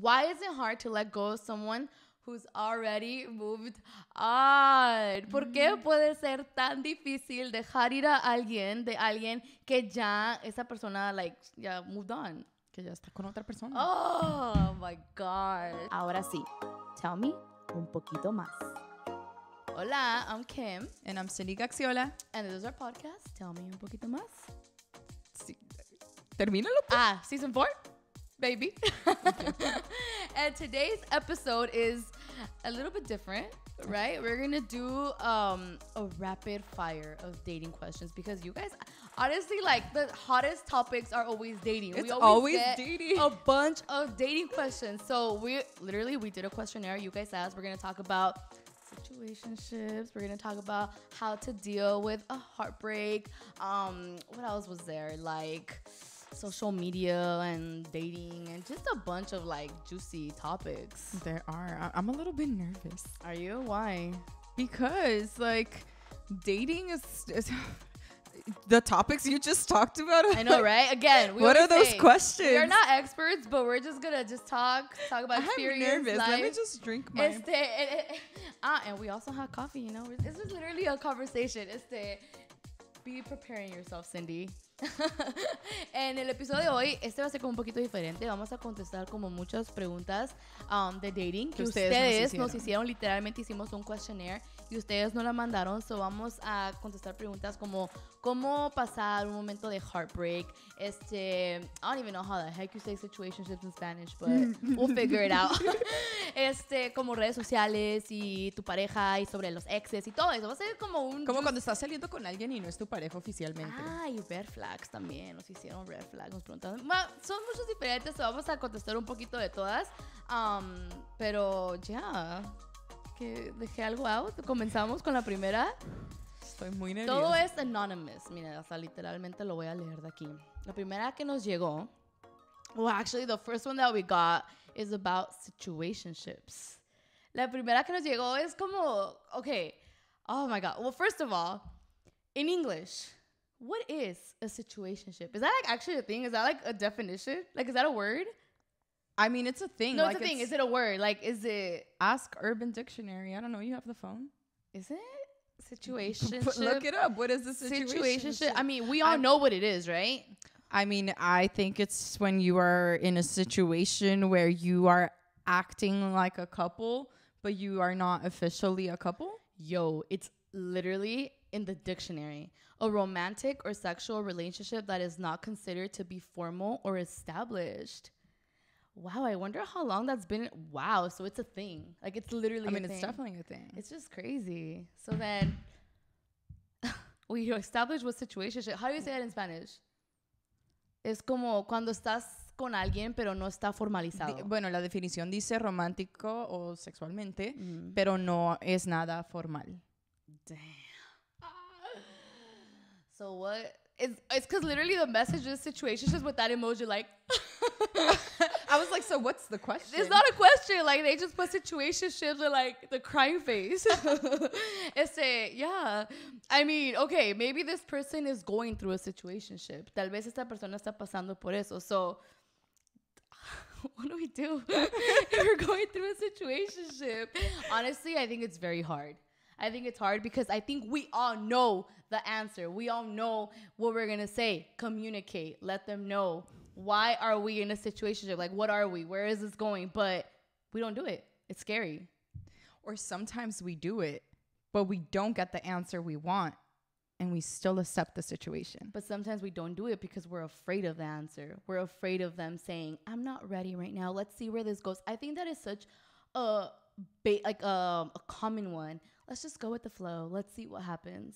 Why is it hard to let go of someone who's already moved on? ¿Por qué mm. puede ser tan difícil dejar ir a alguien de alguien que ya esa persona like ya moved on? Que ya está con otra persona. Oh my god. Ahora sí. Tell me un poquito más. Hola, I'm Kim. And I'm Cindy Gaxiola. And this is our podcast. Tell me un poquito más. Sí. Termínalo. Pues. Ah, season 4. baby. and today's episode is a little bit different, right? We're gonna do um, a rapid fire of dating questions because you guys, honestly, like the hottest topics are always dating. It's we always, always dating. A bunch of dating questions. So we literally we did a questionnaire. You guys asked. We're gonna talk about situationships. We're gonna talk about how to deal with a heartbreak. Um, what else was there? Like social media and dating and just a bunch of like juicy topics. There are. I- am a little bit nervous. Are you? Why? Because like dating is. is the topics you just talked about. I know, right? Again, what are those say, questions? We're not experts, but we're just gonna just talk, talk about I'm experience. I'm nervous. Life. Let me just drink my. Este, eh, eh, eh, ah, and we also have coffee. You know, this is literally a conversation. Este, be preparing yourself, Cindy. en el episodio de hoy, este va a ser como un poquito diferente. Vamos a contestar como muchas preguntas um, de dating que, ustedes, nos, hicieron. nos, hicieron. Literalmente hicimos un questionnaire y ustedes no la mandaron, so vamos a contestar preguntas como cómo pasar un momento de heartbreak, este, I don't even know how the heck you say situationships in Spanish, but we'll figure it out. este, como redes sociales y tu pareja y sobre los exes y todo eso, va a ser como un Como cuando estás saliendo con alguien y no es tu pareja oficialmente. Ah, red flags también, nos hicieron red flags, nos preguntaron, son muchos diferentes, so vamos a contestar un poquito de todas, um, pero ya que dejé algo out. Comenzamos con la primera. Estoy muy nerviosa. Todo es anonymous. Mira, hasta literalmente lo voy a leer de aquí. La primera que nos llegó, well, actually, the first one that we got is about situationships. La primera que nos llegó es como, okay, oh my God. Well, first of all, in English, what is a situationship? Is that like actually a thing? Is that like a definition? Like, is that a word? I mean, it's a thing. No, like it's a thing. Is it a word? Like, is it? Ask Urban Dictionary. I don't know. You have the phone. Is it? Situation. Look it up. What is the situation? I mean, we all I'm, know what it is, right? I mean, I think it's when you are in a situation where you are acting like a couple, but you are not officially a couple. Yo, it's literally in the dictionary a romantic or sexual relationship that is not considered to be formal or established wow, I wonder how long that's been. Wow, so it's a thing. Like it's literally. I mean, it's thing. definitely a thing. It's just crazy. So then, we establish what situation. How do you say that in Spanish? Es como cuando estás con alguien pero no está formalizado. bueno, la definición dice romántico o sexualmente, mm. pero no es nada formal. Damn. So what it's it's because literally the message of is just with that emoji like I was like, so what's the question? It's not a question. Like they just put situationships with like the crying face. and say, yeah. I mean, okay, maybe this person is going through a situationship. Tal vez esta persona está pasando por eso. So what do we do if we're going through a situationship? Honestly, I think it's very hard. I think it's hard because I think we all know the answer. We all know what we're gonna say. Communicate. Let them know why are we in a situation like what are we? Where is this going? But we don't do it. It's scary. Or sometimes we do it, but we don't get the answer we want and we still accept the situation. But sometimes we don't do it because we're afraid of the answer. We're afraid of them saying, "I'm not ready right now. Let's see where this goes." I think that is such a ba- like a, um, a common one let's just go with the flow. Let's see what happens.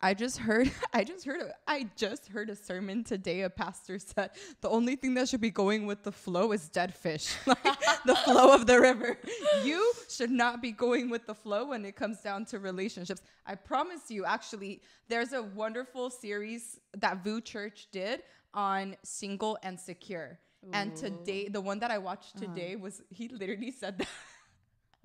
I just heard I just heard a, I just heard a sermon today a pastor said the only thing that should be going with the flow is dead fish like the flow of the river you should not be going with the flow when it comes down to relationships I promise you actually there's a wonderful series that Vu Church did on single and secure Ooh. and today the one that I watched uh-huh. today uh-huh. was he literally said that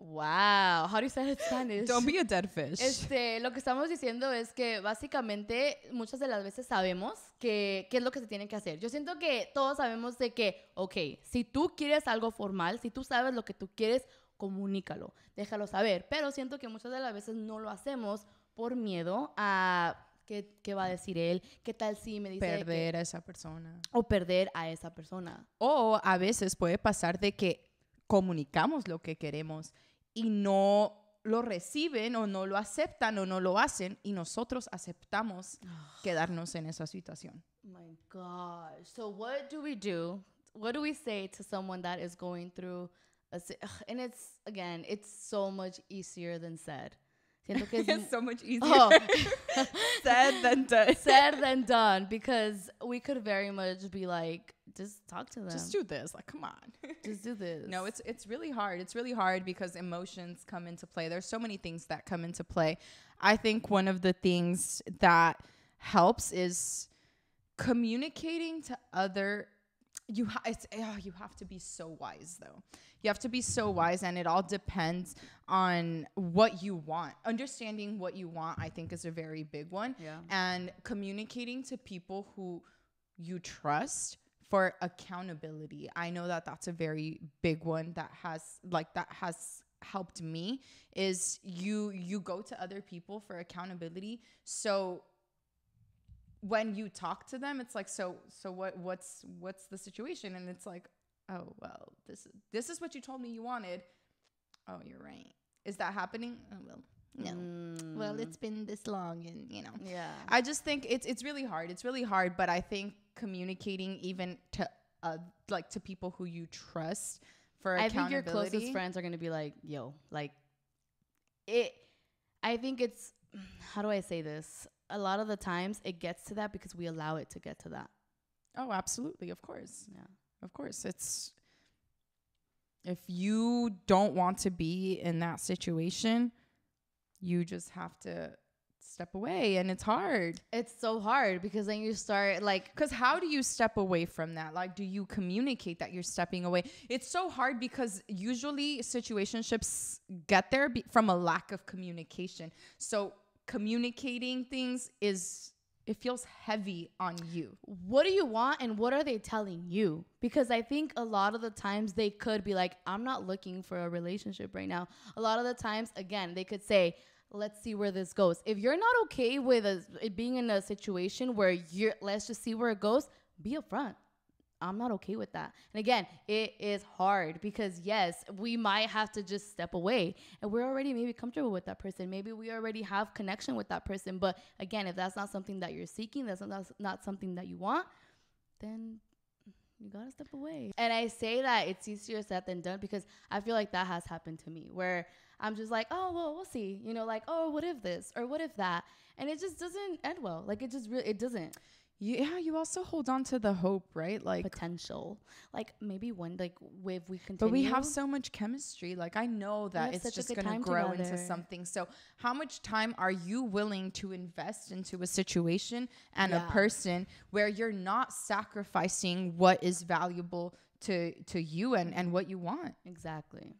Wow, how do you say it Don't be a dead fish. Este, lo que estamos diciendo es que básicamente muchas de las veces sabemos qué es lo que se tiene que hacer. Yo siento que todos sabemos de que, ok, si tú quieres algo formal, si tú sabes lo que tú quieres, comunícalo, déjalo saber. Pero siento que muchas de las veces no lo hacemos por miedo a ¿Qué, va a decir él? ¿Qué tal si me dice Perder a esa persona. O perder a esa persona. O a veces puede pasar de que comunicamos lo que queremos y no lo reciben o no lo aceptan o no lo hacen y nosotros aceptamos ah. quedarnos en esa situación. My God. So what do we do? What do we say to someone that is going through and it's again, it's so much easier than said. Siento que it's so much easier oh. said than done. Said than done because we could very much be like just talk to them. Just do this. Like, come on. just do this. No, it's it's really hard. It's really hard because emotions come into play. There's so many things that come into play. I think one of the things that helps is communicating to other you ha- it's, oh, you have to be so wise though. You have to be so mm-hmm. wise and it all depends on what you want. Understanding what you want I think is a very big one. Yeah. And communicating to people who you trust for accountability. I know that that's a very big one that has like that has helped me is you you go to other people for accountability. So when you talk to them it's like so so what what's what's the situation and it's like oh well this this is what you told me you wanted. Oh, you're right. Is that happening? Oh, well, no. Mm. Well, it's been this long, and you know. Yeah. I just think it's it's really hard. It's really hard, but I think communicating even to uh, like to people who you trust for I think your closest friends are going to be like, "Yo, like it I think it's how do I say this? A lot of the times it gets to that because we allow it to get to that. Oh, absolutely, of course. Yeah. Of course. It's if you don't want to be in that situation, you just have to step away and it's hard it's so hard because then you start like because how do you step away from that like do you communicate that you're stepping away it's so hard because usually situationships get there be- from a lack of communication so communicating things is it feels heavy on you. What do you want and what are they telling you? Because I think a lot of the times they could be like, I'm not looking for a relationship right now. A lot of the times, again, they could say, let's see where this goes. If you're not okay with a, it being in a situation where you're, let's just see where it goes, be upfront. I'm not okay with that. And again, it is hard because yes, we might have to just step away and we're already maybe comfortable with that person. Maybe we already have connection with that person. But again, if that's not something that you're seeking, that's not, that's not something that you want, then you gotta step away. And I say that it's easier said than done because I feel like that has happened to me where I'm just like, oh well, we'll see. You know, like oh, what if this or what if that, and it just doesn't end well. Like it just really it doesn't. Yeah, you also hold on to the hope, right? Like potential. Like maybe one like if we continue. But we have so much chemistry. Like I know that it's just going to grow together. into something. So how much time are you willing to invest into a situation and yeah. a person where you're not sacrificing what is valuable to to you and and what you want? Exactly.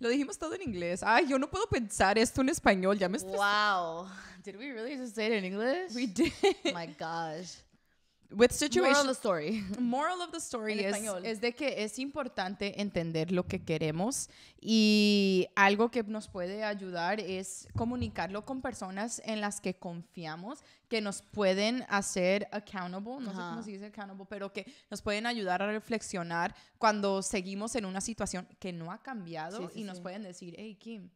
Lo dijimos todo en inglés. Ay, yo no puedo pensar esto en español. Ya me estresé. Wow. Did we really just say it in English? We did. Oh My gosh with situation, moral of the story. Moral of the story es, de que es importante entender lo que queremos y algo que nos puede ayudar es comunicarlo con personas en las que confiamos, que nos pueden hacer accountable, no sé cómo se dice accountable, pero que nos pueden ayudar a reflexionar cuando seguimos en una situación que no ha cambiado y nos pueden decir, hey Kim,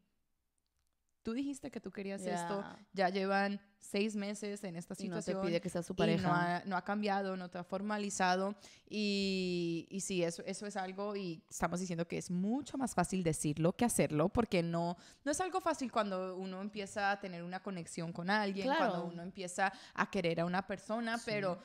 tú dijiste que tú querías esto, ya llevan seis meses en esta situación. Y no pide que sea su pareja. no, ha, cambiado, no te ha formalizado. Y, y sí, eso, eso es algo, y estamos diciendo que es mucho más fácil decirlo que hacerlo, porque no, no es algo fácil cuando uno empieza a tener una conexión con alguien, cuando uno empieza a querer a una persona, pero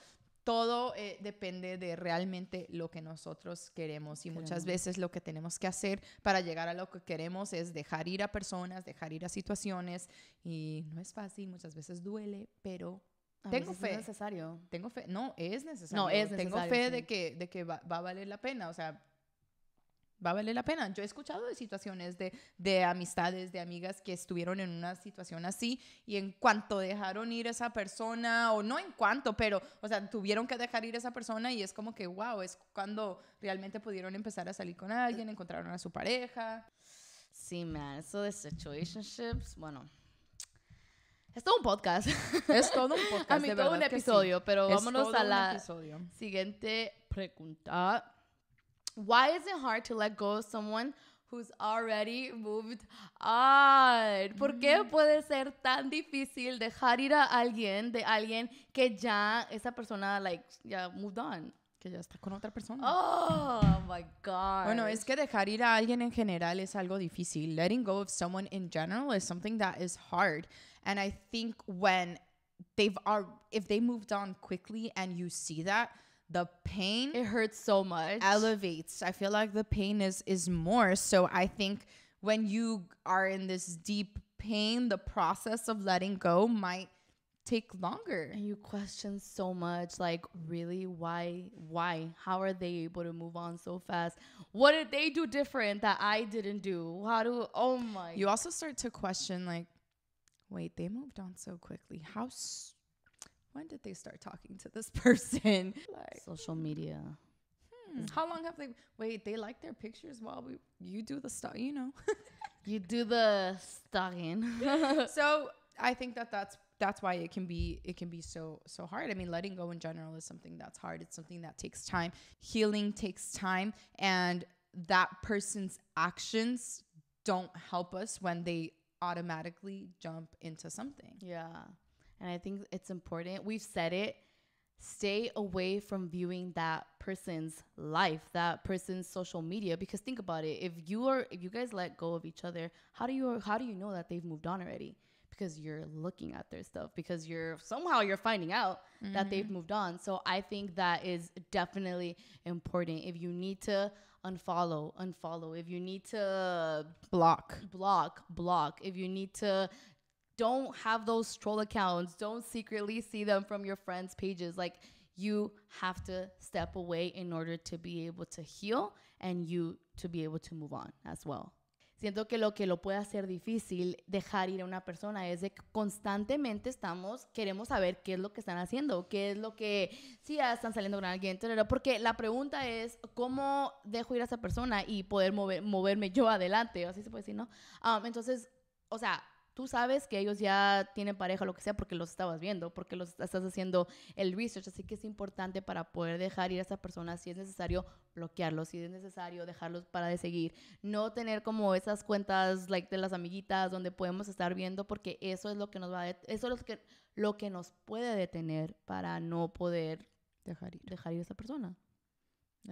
todo eh, depende de realmente lo que nosotros queremos y muchas veces lo que tenemos que hacer para llegar a lo que queremos es dejar ir a personas, dejar ir a situaciones y no es fácil, muchas veces duele, pero tengo fe. Es necesario. Tengo fe. No, es necesario. No, es necesario. Tengo fe de que, de que va, va, a valer la pena. O sea, va a valer la pena. Yo he escuchado de situaciones de, amistades, de amigas que estuvieron en una situación así y en cuanto dejaron ir esa persona, o no en cuanto, pero, o sea, tuvieron que dejar ir esa persona y es como que, wow, es cuando realmente pudieron empezar a salir con alguien, encontraron a su pareja. Sí, man, eso de situationships, bueno. Es todo un podcast. Es todo un podcast. a mí todo un episodio, pero vámonos a la siguiente pregunta. why is it hard to let go of someone who's already moved on. ¿Por qué mm. puede ser tan difícil dejar ir a alguien de alguien que ya esa persona like ya moved on? Que ya está con otra persona. Oh my god. Bueno, es que dejar ir a alguien en general es algo difícil. Letting go of someone in general is something that is hard. And I think when they've are if they moved on quickly and you see that the pain it hurts so much elevates i feel like the pain is is more so i think when you are in this deep pain the process of letting go might take longer and you question so much like really why why how are they able to move on so fast what did they do different that i didn't do how do oh my you also start to question like wait they moved on so quickly how s- when did they start talking to this person? like social media. Hmm, how long have they? Wait, they like their pictures while we you do the stuff. You know, you do the stalking. so I think that that's that's why it can be it can be so so hard i mean letting go in general is something that's hard it's something that takes time healing takes time and that person's actions don't help us when they automatically jump into something yeah and I think it's important. We've said it stay away from viewing that person's life that person's social media because think about it if you are if you guys let go of each other how do you how do you know that they've moved on already because you're looking at their stuff because you're somehow you're finding out mm-hmm. that they've mm-hmm. moved on so i think that is definitely important if you need to unfollow unfollow if you need to block block block if you need to don't have those troll accounts. Don't secretly see them from your friends' pages. Like you have to step away in order to be able to heal and you to be able to move on as well. Siento que lo que lo puede hacer difícil dejar ir a una persona es de que constantemente estamos, queremos saber qué es lo que están haciendo, qué es lo que, si están saliendo con alguien, porque la pregunta es, ¿cómo dejo ir a esa persona y poder mover, moverme yo adelante? Así se puede decir, ¿no? Um, entonces, o sea, tú sabes que ellos ya tienen pareja, lo que sea, porque los estabas viendo, porque los estás haciendo el research. Así que es importante para poder dejar ir a esa persona, si es necesario, bloquearlos, si es necesario, dejarlos para de seguir. No tener como esas cuentas like, de las amiguitas donde podemos estar viendo, porque eso es lo que nos va a eso lo que, lo que nos puede detener para no poder dejar ir, dejar ir a esa persona.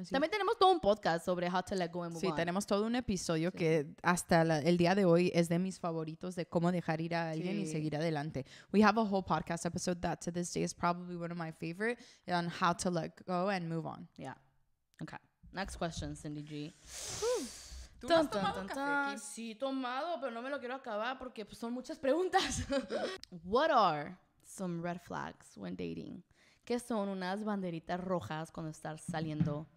También tenemos todo un podcast sobre How to Let Go and Move on Sí, tenemos todo un episodio que hasta el día de hoy es de mis favoritos de cómo dejar ir a alguien y seguir adelante. We have a whole podcast episode that to this day is probably one of my favorite on how to let go and move on. Yeah. Okay. Next question, Cindy G. ¿Tú has tomado Sí, tomado, pero no me lo quiero acabar porque pues, son muchas preguntas. What are some red flags when dating? ¿Qué son unas banderitas rojas cuando estás saliendo?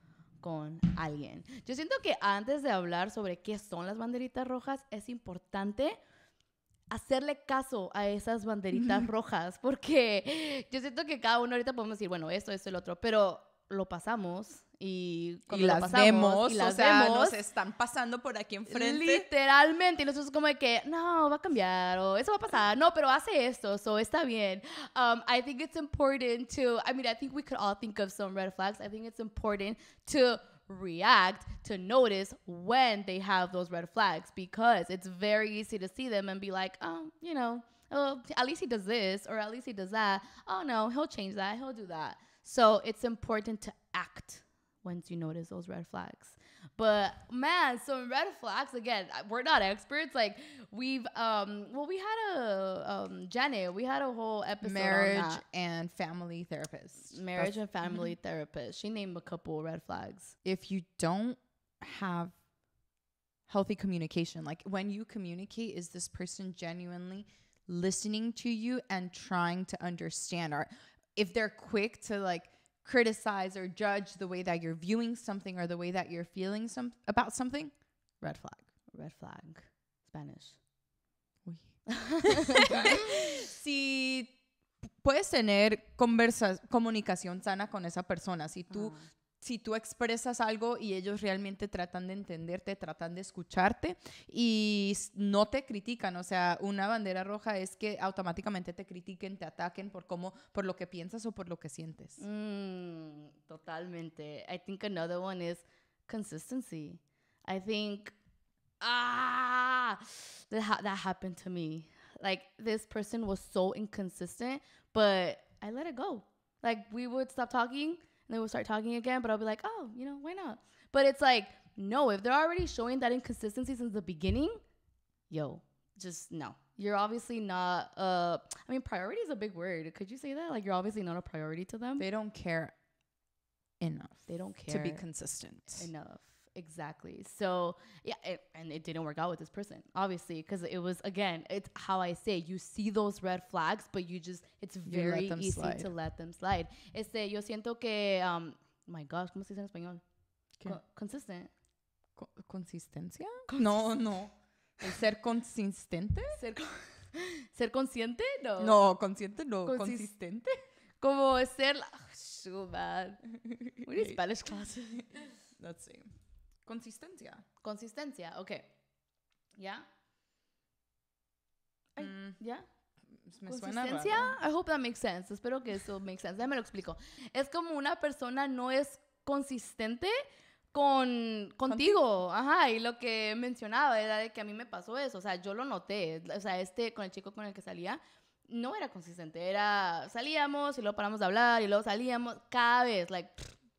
con alguien. Yo siento que antes de hablar sobre qué son las banderitas rojas, es importante hacerle caso a esas banderitas rojas, porque yo siento que cada uno ahorita podemos decir, bueno, esto, esto, el otro, pero lo pasamos y cuando y las pasamos, vemos, y las o sea, vemos, nos están pasando por aquí enfrente. Literalmente, y nosotros como de que, no, va a cambiar, o eso va a pasar, no, pero hace esto, so está bien. Um, I think it's important to, I mean, I think we could all think of some red flags. I think it's important to react, to notice when they have those red flags, because it's very easy to see them and be like, oh, you know, oh, at least he does this, or at least he does that. Oh no, he'll change that, he'll do that. So it's important to act once you notice those red flags. But man, so red flags again. We're not experts. Like we've um well we had a um Jenny, we had a whole episode marriage and family therapist. Marriage That's and family mm-hmm. therapist. She named a couple red flags. If you don't have healthy communication, like when you communicate is this person genuinely listening to you and trying to understand are if they're quick to like criticize or judge the way that you're viewing something or the way that you're feeling some about something, red flag. Red flag. Spanish. Oui. si puedes tener conversa comunicación sana con esa persona, si tú si tú expresas algo y ellos realmente tratan de entenderte, tratan de escucharte y no te critican, o sea, una bandera roja es que automáticamente te critiquen, te ataquen por cómo, por lo que piensas o por lo que sientes. Mm, totalmente. I think another one is consistency. I think ah that happened to me. Like this person was so inconsistent, but I let it go. Like we would stop talking and then we'll start talking again. But I'll be like, oh, you know, why not? But it's like, no, if they're already showing that inconsistency since the beginning, yo, just no. You're obviously not. Uh, I mean, priority is a big word. Could you say that? Like, you're obviously not a priority to them. They don't care enough. They don't care to be consistent enough exactly so yeah it, and it didn't work out with this person obviously because it was again it's how i say you see those red flags but you just it's very easy slide. to let them slide este yo siento que um my gosh cómo se dice en español Co consistent Co consistencia Consist no no el ser consistente ser, con ser consciente no no consciente no Consist consistente como ser oh, so bad what is Spanish class let's see Consistencia. Consistencia, ok. ¿Ya? Mm. ¿Ya? Pues me Consistencia, I hope that makes sense. Espero que eso make sense. Déjame lo explico. Es como una persona no es consistente con, contigo. Ajá, y lo que mencionaba era de que a mí me pasó eso. O sea, yo lo noté. O sea, este, con el chico con el que salía, no era consistente. Era, salíamos y luego paramos de hablar y luego salíamos cada vez, like,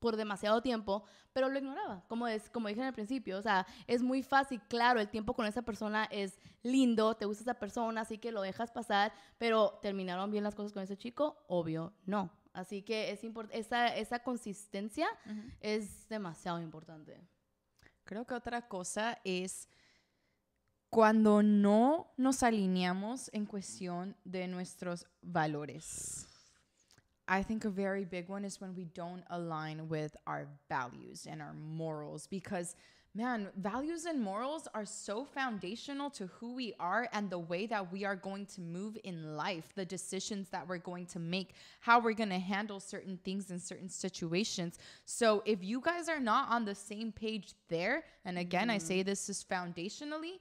por demasiado tiempo, pero lo ignoraba, como, es, como dije en el principio, o sea, es muy fácil, claro, el tiempo con esa persona es lindo, te gusta esa persona, así que lo dejas pasar, pero ¿terminaron bien las cosas con ese chico? Obvio, no. Así que es esa, esa consistencia es demasiado importante. Creo que otra cosa es cuando no nos alineamos en cuestión de nuestros valores. I think a very big one is when we don't align with our values and our morals because man, values and morals are so foundational to who we are and the way that we are going to move in life, the decisions that we're going to make, how we're going to handle certain things in certain situations. So, if you guys are not on the same page there, and again, mm. I say mm-hmm. this is foundationally,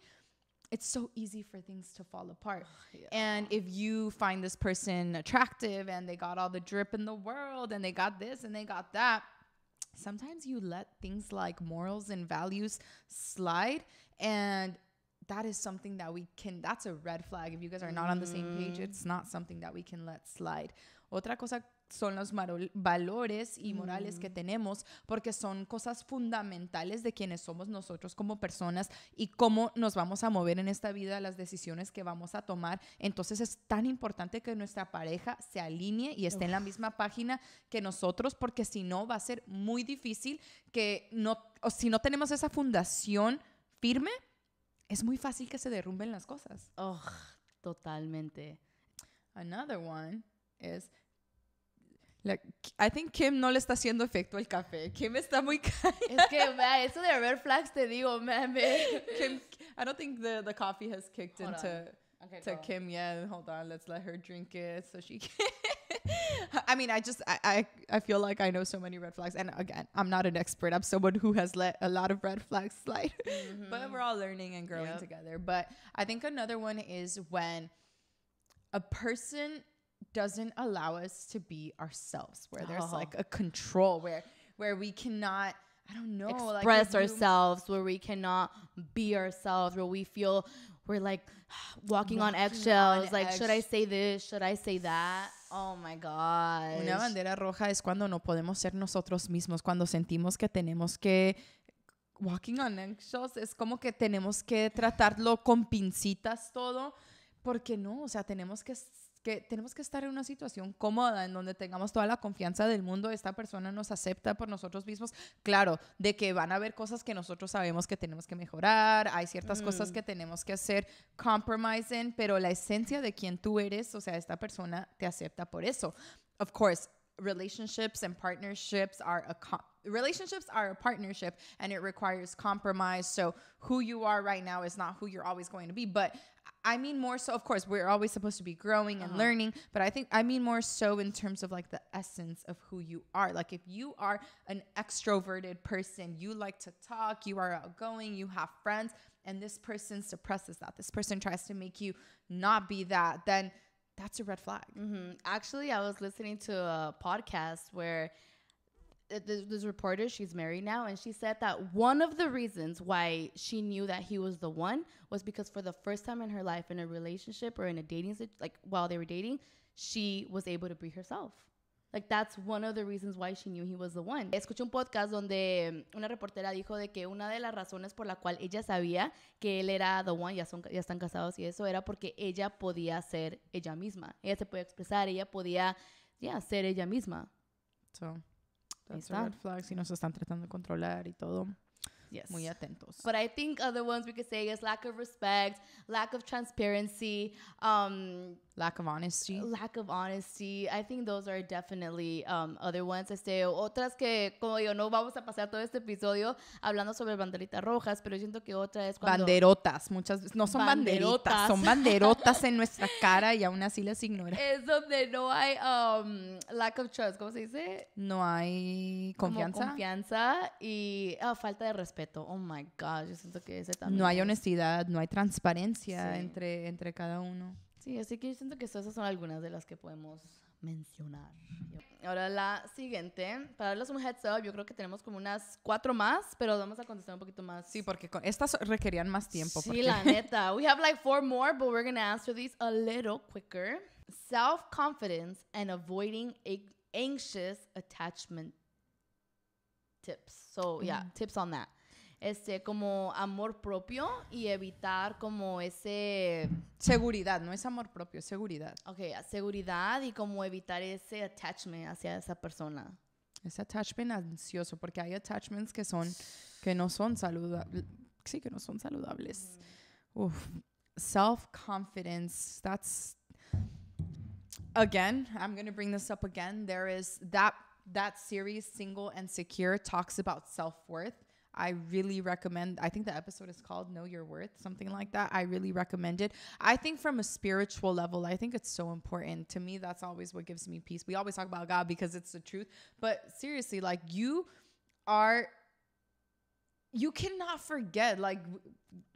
it's so easy for things to fall apart. Yeah. And if you find this person attractive and they got all the drip in the world and they got this and they got that, sometimes you let things like morals and values slide and that is something that we can that's a red flag if you guys are not on the same page mm. it's not something that we can let slide otra cosa son los valores y morales que mm. tenemos, porque son cosas fundamentales de quienes somos nosotros como personas y cómo nos vamos a mover en esta vida, las decisiones que vamos a tomar. Entonces es tan importante que nuestra pareja se alinee y esté en la misma página que nosotros, porque si no va a ser muy difícil que no, o si no tenemos esa fundación firme, es muy fácil que se derrumben las cosas. Oh, totalmente. Another one is La, I think Kim no le está haciendo efecto el café. Kim está muy callada. Es que, man, eso de red flags te digo, man. Kim, I don't think the, the coffee has kicked hold into okay, to Kim yet. Hold on, let's let her drink it so she can. I mean, I just I, I, I feel like I know so many red flags, and again, I'm not an expert. I'm someone who has let a lot of red flags slide, mm-hmm. but we're all learning and growing yep. together. But I think another one is when a person doesn't allow us to be ourselves, where there's oh. like a control where where we cannot I don't know express like ourselves, where we cannot be ourselves, where we feel we're like walking, on eggshells. like, egg should I say this? Should I say that? Oh my God. Una bandera roja es cuando no podemos ser nosotros mismos, cuando sentimos que tenemos que walking on eggshells es como que tenemos que tratarlo con pincitas todo, porque no, o sea, tenemos que que tenemos que estar en una situación cómoda en donde tengamos toda la confianza del mundo, esta persona nos acepta por nosotros mismos, claro, de que van a haber cosas que nosotros sabemos que tenemos que mejorar, hay ciertas cosas mm. que tenemos que hacer compromising, pero la esencia de quien tú eres, o sea, esta persona te acepta por eso. Of course, relationships and partnerships are a relationships are a partnership and it requires compromise. So who you are right now is not who you're always going to be, but I mean more so, of course, we're always supposed to be growing and uh-huh. learning, but I think I mean more so in terms of like the essence of who you are. Like if you are an extroverted person, you like to talk, you are outgoing, you have friends, and this person suppresses that. This person tries to make you not be that, then that's a red flag. Mm-hmm. Actually, I was listening to a podcast where uh, this, this reporter, she's married now, and she said that one of the reasons why she knew that he was the one was because for the first time in her life, in a relationship or in a dating, like while they were dating, she was able to be herself. Like that's one of the reasons why she knew he was the one. Escuché un podcast donde um, una reportera dijo de que una de las razones por la cual ella sabía que él era the one, ya, son, ya están casados y eso, era porque ella podía ser ella misma. Ella se podía expresar, ella podía, ya, yeah, ser ella misma. So. That's a red flag si nos están tratando de controlar y todo. Yes. Muy atentos. But I think other ones we could say is lack of respect, lack of transparency, um, Lack of honesty. Lack of honesty. I think those are definitely um, other ones. Este, otras que, como yo no vamos a pasar todo este episodio hablando sobre banderitas rojas, pero siento que otra es cuando... Banderotas. Muchas No son banderitas. son banderotas en nuestra cara y aún así las ignora. Es donde no hay um, lack of trust. ¿Cómo se dice? No hay confianza. hay confianza y ah, falta de respeto. Oh my God. Yo siento que ese también. No hay honestidad, no hay transparencia entre, entre cada uno. Sí, así que siento que esas son algunas de las que podemos mencionar. Ahora la siguiente, para darles un heads up, yo creo que tenemos como unas cuatro más, pero vamos a contestar un poquito más. Sí, porque estas requerían más tiempo. Sí, la neta. We have like four more, but we're gonna answer these a little quicker. Self confidence and avoiding anxious attachment tips. So yeah, mm. tips on that este, como amor propio y evitar como ese... Seguridad, no es amor propio, seguridad. Ok, seguridad y como evitar ese attachment hacia esa persona. Ese attachment ansioso, porque hay attachments que son, que no son saludables, sí, que no son saludables. self-confidence, that's... Again, I'm going to bring this up again. There is that that series single and secure talks about self-worth I really recommend. I think the episode is called Know Your Worth, something like that. I really recommend it. I think from a spiritual level, I think it's so important. To me, that's always what gives me peace. We always talk about God because it's the truth, but seriously, like you are you cannot forget like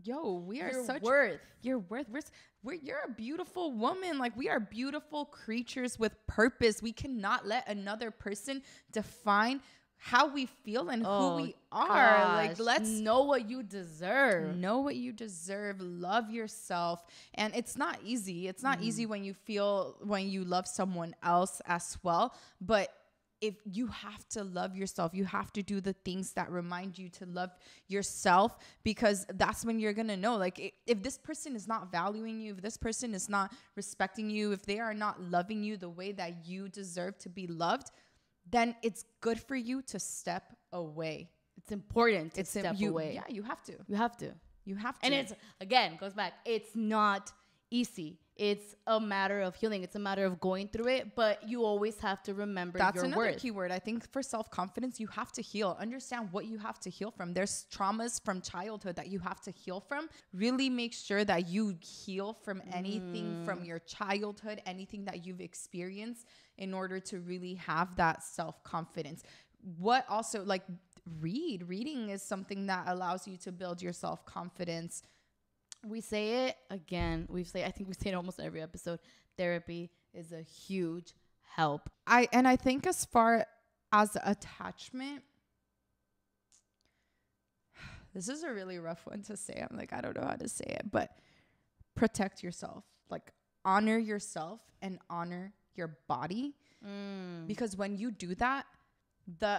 yo we are your such worth your worth we're, we're you're a beautiful woman like we are beautiful creatures with purpose we cannot let another person define how we feel and oh, who we are. Gosh. Like, let's know what you deserve. Know what you deserve. Love yourself. And it's not easy. It's not mm. easy mm-hmm. when you feel, when you love someone else as well. But if you have to love yourself, you have to do the things that remind you to love yourself because that's when you're gonna know. Like, if this person is not valuing you, if this person is not respecting you, if they are not loving you the way that you deserve to be loved, then it's good for you to step away. It's important to it's step you, away. Yeah, you have to. You have to. You have to. And it's again goes back. It's not easy. It's a matter of healing. It's a matter of going through it, but you always have to remember That's another key keyword. I think for self confidence, you have to heal. Understand what you have to heal from. There's traumas from childhood that you have to heal from. Really make sure that you heal from anything mm. from your childhood, anything that you've experienced in order to really have that self confidence. What also, like, read. Reading is something that allows you to build your self confidence. We say it again. We say I think we say it almost every episode. Therapy is a huge help. I and I think as far as attachment, this is a really rough one to say. I'm like I don't know how to say it, but protect yourself. Like honor yourself and honor your body mm. because when you do that the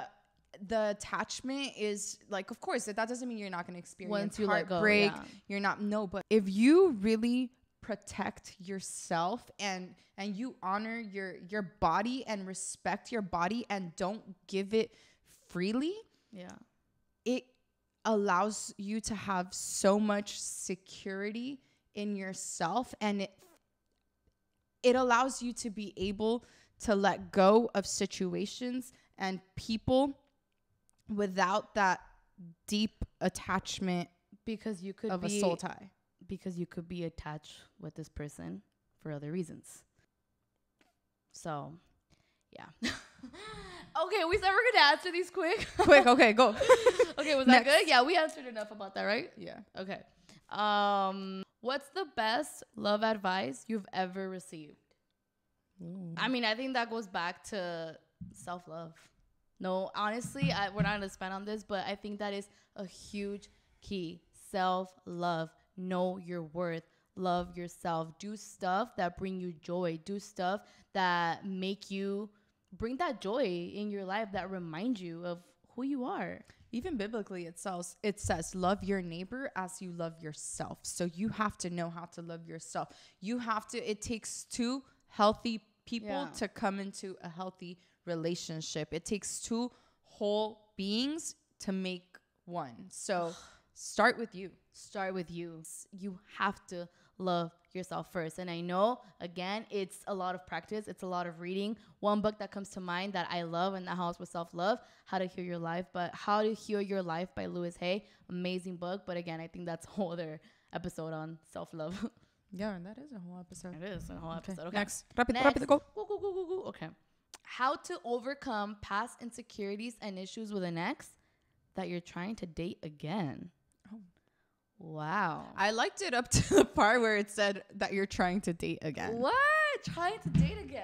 the attachment is like of course that, that doesn't mean you're not going to experience Once you heartbreak go, yeah. you're not no but if you really protect yourself and and you honor your your body and respect your body and don't give it freely yeah it allows you to have so much security in yourself and it it allows you to be able to let go of situations and people without that deep attachment because you could of be, a soul tie because you could be attached with this person for other reasons so yeah okay we said we're gonna answer these quick quick okay go okay was Next. that good yeah we answered enough about that right yeah okay um What's the best love advice you've ever received? Ooh. I mean, I think that goes back to self love. No, honestly, I, we're not going to spend on this, but I think that is a huge key. Self love. Know your worth. Love yourself. Do stuff that bring you joy. Do stuff that make you bring that joy in your life that remind you of who you are even biblically it says it says love your neighbor as you love yourself so you have to know how to love yourself you have to it takes two healthy people yeah. to come into a healthy relationship it takes two whole beings to make one so start with you start with you you have to love yourself first. And I know, again, it's a lot of practice, it's a lot of reading. One book that comes to mind that I love and that helps with self love, How to Heal Your Life, but How to Heal Your Life by Lewis Hay, amazing book. But again, I think that's a whole other episode on self love. yeah, and that is a whole episode. It is a whole okay. episode. Okay. Next, rapid, Next. rapid, go. Go, go, go, go, go. Okay. How to overcome past insecurities and issues with an ex that you're trying to date again. Wow. I liked it up to the part where it said that you're trying to date again. What? Trying to date again.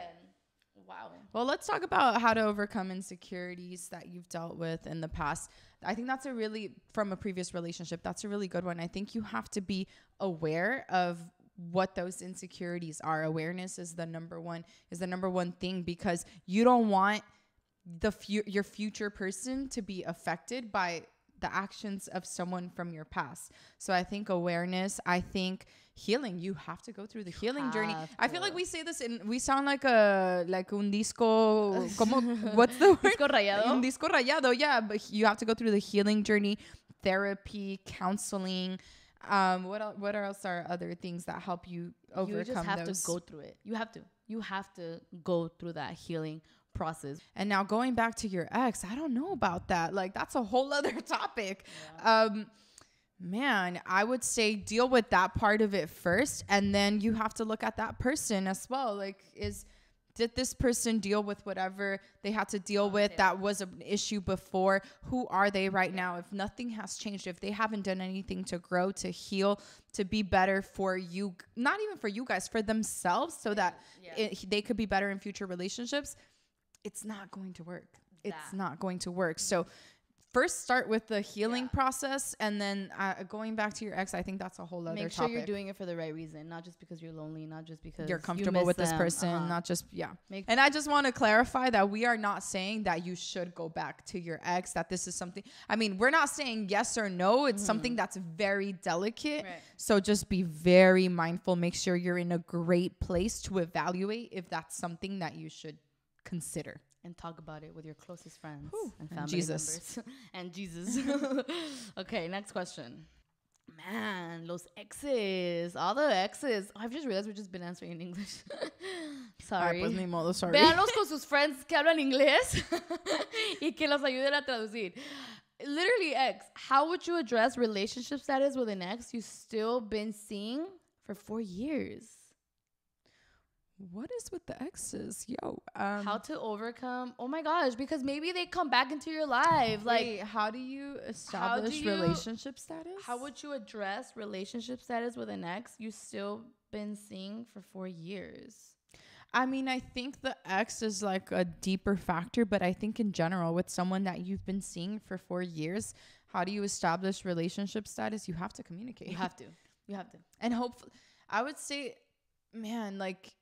Wow. Well, let's talk about how to overcome insecurities that you've dealt with in the past. I think that's a really, from a previous relationship, that's a really good one. I think you have to be aware of what those insecurities are. Awareness is the number one is the number one thing because you don't want the fu- your future person to be affected by the actions of someone from your past. So I think awareness, I think healing, you have to go through the healing journey. To. I feel like we say this and we sound like a like un disco como what's the word? disco rayado. Un disco rayado, yeah, but you have to go through the healing journey, therapy, counseling, um, what el- what else are other things that help you overcome? You just have those? to go through it. You have to. You have to go through that healing process. And now going back to your ex, I don't know about that. Like that's a whole other topic. Yeah. Um man, I would say deal with that part of it first and then you have to look at that person as well. Like is did this person deal with whatever they had to deal with that was an issue before who are they right now if nothing has changed if they haven't done anything to grow to heal to be better for you not even for you guys for themselves so that yeah. it, they could be better in future relationships it's not going to work. That. It's not going to work. So first start with the healing yeah. process and then uh, going back to your ex i think that's a whole other make sure topic. you're doing it for the right reason not just because you're lonely not just because you're comfortable you with them. this person uh-huh. not just yeah make and i just want to clarify that we are not saying that you should go back to your ex that this is something i mean we're not saying yes or no it's mm-hmm. something that's very delicate right. so just be very mindful make sure you're in a great place to evaluate if that's something that you should consider and talk about it with your closest friends Whew. and family and Jesus. members and Jesus. okay, next question. Man, los exes, all the exes. Oh, I've just realized we've just been answering in English. sorry. Ay, pues modo, sorry. Veanlos con sus friends que hablan inglés y que los ayuden a traducir. Literally, ex. How would you address relationship status with an ex you've still been seeing for four years? what is with the exes yo um, how to overcome oh my gosh because maybe they come back into your life like how do you establish do you, relationship status how would you address relationship status with an ex you still been seeing for four years I mean, I think the ex is like a deeper factor, but I think in general, with someone that you've been seeing for four years, how do you establish relationship status? You have to communicate. You have to. You have to. And hopefully, I would say, man, like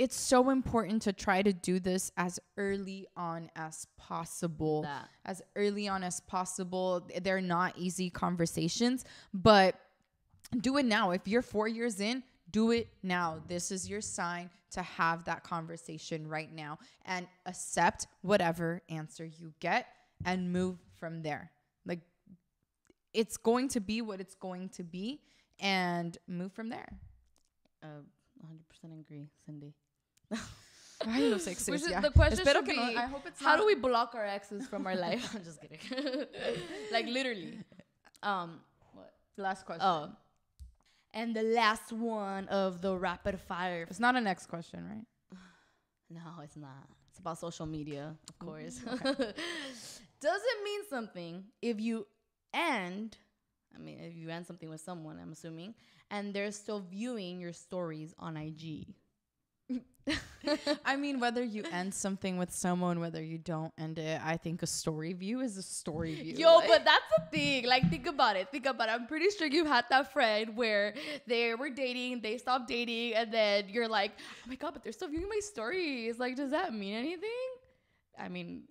it's so important to try to do this as early on as possible. That. As early on as possible. They're not easy conversations, but do it now. If you're four years in, do it now. This is your sign to have that conversation right now and accept whatever answer you get and move from there. Like, it's going to be what it's going to be and move from there. Uh, 100% agree, Cindy. I love Which is, yeah. The question Espero should be, no, I hope it's how do we block our exes from our life? I'm just kidding. like literally. Um, what? Last question. Oh. And the last one of the rapid fire. It's not a next question, right? no, it's not. It's about social media, of mm, course. Okay. Does it mean something if you end? I mean, if you end something with someone, I'm assuming, and they're still viewing your stories on IG. I mean, whether you end something with someone, whether you don't end it, I think a story view is a story view. Yo, like, but that's the thing. Like, think about it. Think about it. I'm pretty sure you've had that friend where they were dating, they stopped dating, and then you're like, oh my God, but they're still viewing my stories. Like, does that mean anything? I mean,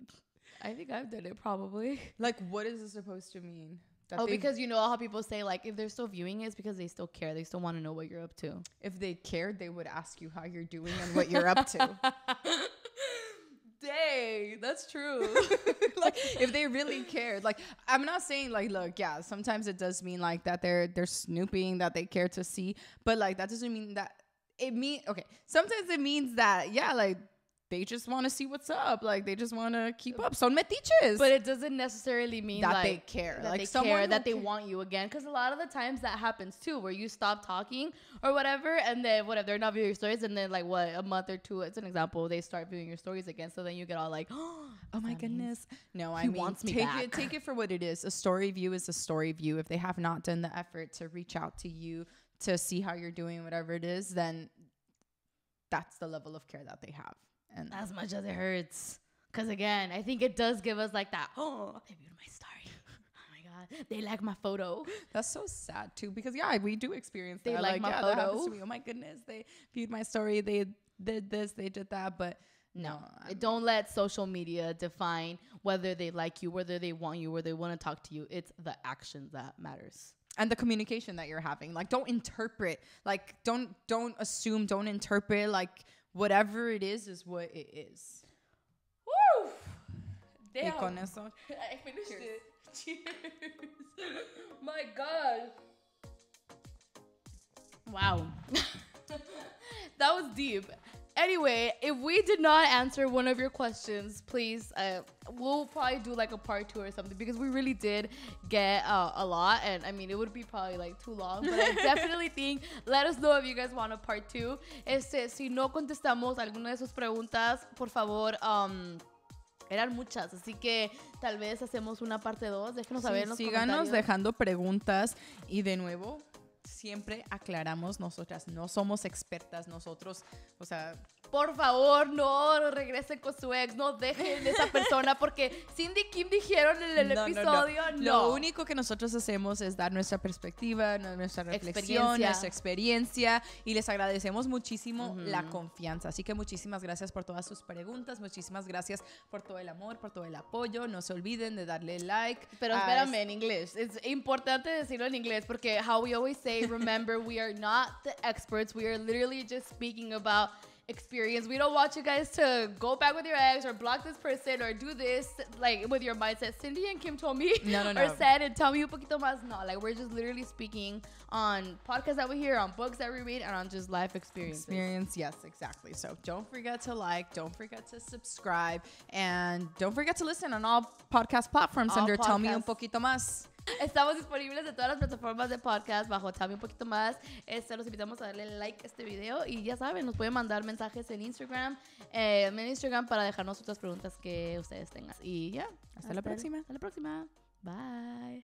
I think I've done it probably. Like, what is this supposed to mean? oh, because you know how people say like if they're still viewing it, it's because they still care. They still want to know what you're up to. If they cared, they would ask you how you're doing and what you're up to. Dang, that's true. like if they really cared, like I'm not saying like look, yeah, sometimes it does mean like that they're they're snooping that they care to see, but like that doesn't mean that it mean okay. Sometimes it means that yeah, like they just want to see what's up. Like they just want to keep up. Son metiches. But it doesn't necessarily mean that like, they care. That like they care, that they want you again. Because a lot of the times that happens too, where you stop talking or whatever, and then whatever they're not viewing your stories, and then like what a month or two, it's an example. They start viewing your stories again, so then you get all like, oh, my goodness. no, I mean, wants me take back. it take it for what it is. A story view is a story view. If they have not done the effort to reach out to you to see how you're doing, whatever it is, then that's the level of care that they have. And as much as it hurts, because again, I think it does give us like that. Oh, they viewed my story. Oh my god, they like my photo. That's so sad too, because yeah, we do experience they that. Like, like my yeah, photo. Oh my goodness, they viewed my story. They did this. They did that. But no, no don't let social media define whether they like you, whether they want you, or they want to talk to you. It's the action that matters and the communication that you're having like don't interpret like don't don't assume don't interpret like whatever it is is what it is. Woo! Damn. I finished Cheers. it. Cheers. My God. Wow. that was deep. Anyway, if we did not answer one of your questions, please, uh, we'll probably do like a part two or something because we really did get uh, a lot. And I mean, it would be probably like too long, but I definitely think let us know if you guys want a part two. Este, si no contestamos alguna de sus preguntas, por favor, um, eran muchas, así que tal vez hacemos una parte 2. Déjenos sí, saber. En los síganos comentarios. dejando preguntas y de nuevo, siempre aclaramos, nosotras no somos expertas, nosotros, o sea, por favor, no regresen con su ex, no dejen de esa persona, porque Cindy Kim dijeron en el episodio, no, Lo único que nosotros hacemos es dar nuestra perspectiva, nuestra reflexión, experiencia. nuestra experiencia, y les agradecemos muchísimo la confianza. Así que muchísimas gracias por todas sus preguntas, muchísimas gracias por todo el amor, por todo el apoyo. No se olviden de darle like. Pero espérame, en inglés. Es importante decirlo en inglés, porque how we always say Remember, we are not the experts. We are literally just speaking about experience. We don't want you guys to go back with your ex or block this person or do this like with your mindset. Cindy and Kim told me no, no, no. or said and tell me un poquito más. No, like we're just literally speaking on podcasts that we hear, on books that we read, and on just life experience. Experience, yes, exactly. So don't forget to like, don't forget to subscribe, and don't forget to listen on all podcast platforms all under podcasts. Tell Me Un Poquito Más. Estamos disponibles de todas las plataformas de podcast bajo también un poquito más. Este, los invitamos a darle like a este video y ya saben, nos pueden mandar mensajes en Instagram, eh, en Instagram para dejarnos otras preguntas que ustedes tengan. Y ya, hasta la próxima. Hasta la próxima. Bye.